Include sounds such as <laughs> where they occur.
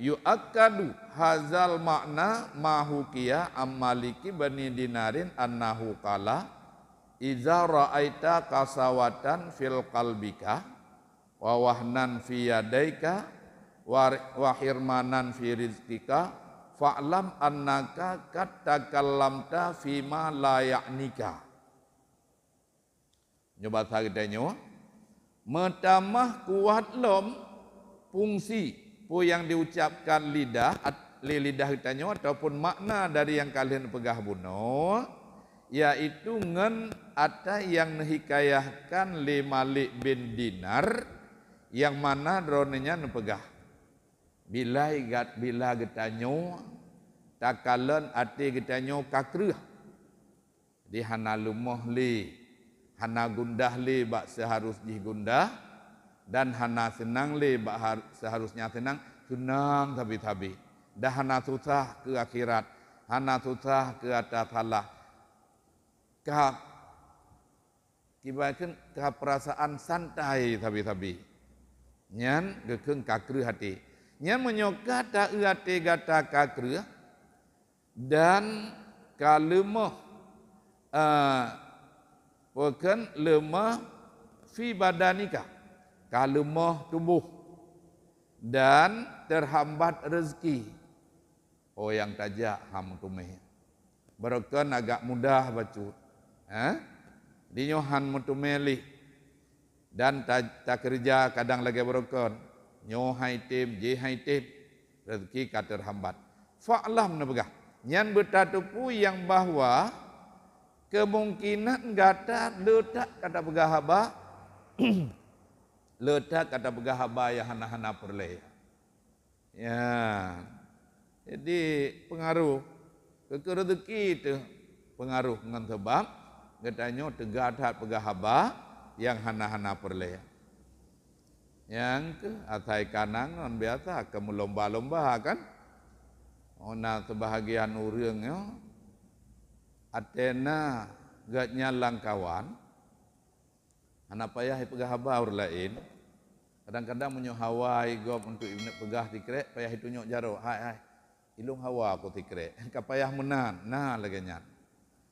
yu'akkadu hazal makna mahukia ammaliki bani dinarin annahu qala iza ra'aita kasawatan fil kalbika wa wahnan fi yadaika wa hirmanan fi rizqika fa'lam annaka kad takallamta fi ma la ya'nika nyoba sagedanyo metamah kuat lom fungsi pu yang diucapkan lidah li lidah kita tanyo ataupun makna dari yang kalian pegah buno yaitu ngen ada yang nehikayahkan li Malik bin Dinar yang mana dronenya nepegah bila gat bila kita tak takalen ati kita kakreh di dihana lumoh li hana gundah li bak seharus di gundah dan hana senang le bahar seharusnya senang senang tapi tapi dah hana susah ke akhirat hana susah ke ada salah kah kibakan kah perasaan santai tapi tapi nyan gekeng kakru hati nyan menyoka tak uate e gata kakru dan kalemah uh, eh, bukan lemah fi badanika. nikah kalemah tumbuh dan terhambat rezeki. Oh yang tajak ham tumeh. Berken agak mudah baca. Eh? dinyohan mutumeli dan tak kerja kadang lagi berken. Nyo hai tim, je tim. Rezeki kata terhambat. Fa'lam nebegah. Yang bertatupu yang bahawa kemungkinan gata letak kata pegahabah <clears throat> Ledak kata pegahabah yang hana-hana perleh. Ya. Jadi pengaruh ke itu pengaruh dengan sebab katanya tegadat pegahabah yang hana-hana perleh. Yang ke atai kanang non biasa kamu lomba-lomba kan. Oh nak sebahagian urang Athena atena langkawan. Anak payah pegahabah urang lain. Kadang-kadang menyu Hawaii gop untuk ibnu pegah tikrek payah itu nyok jaro. Hai hai. Ilung hawa aku tikrek. <laughs> Kapayah menan. Nah lagi nyat.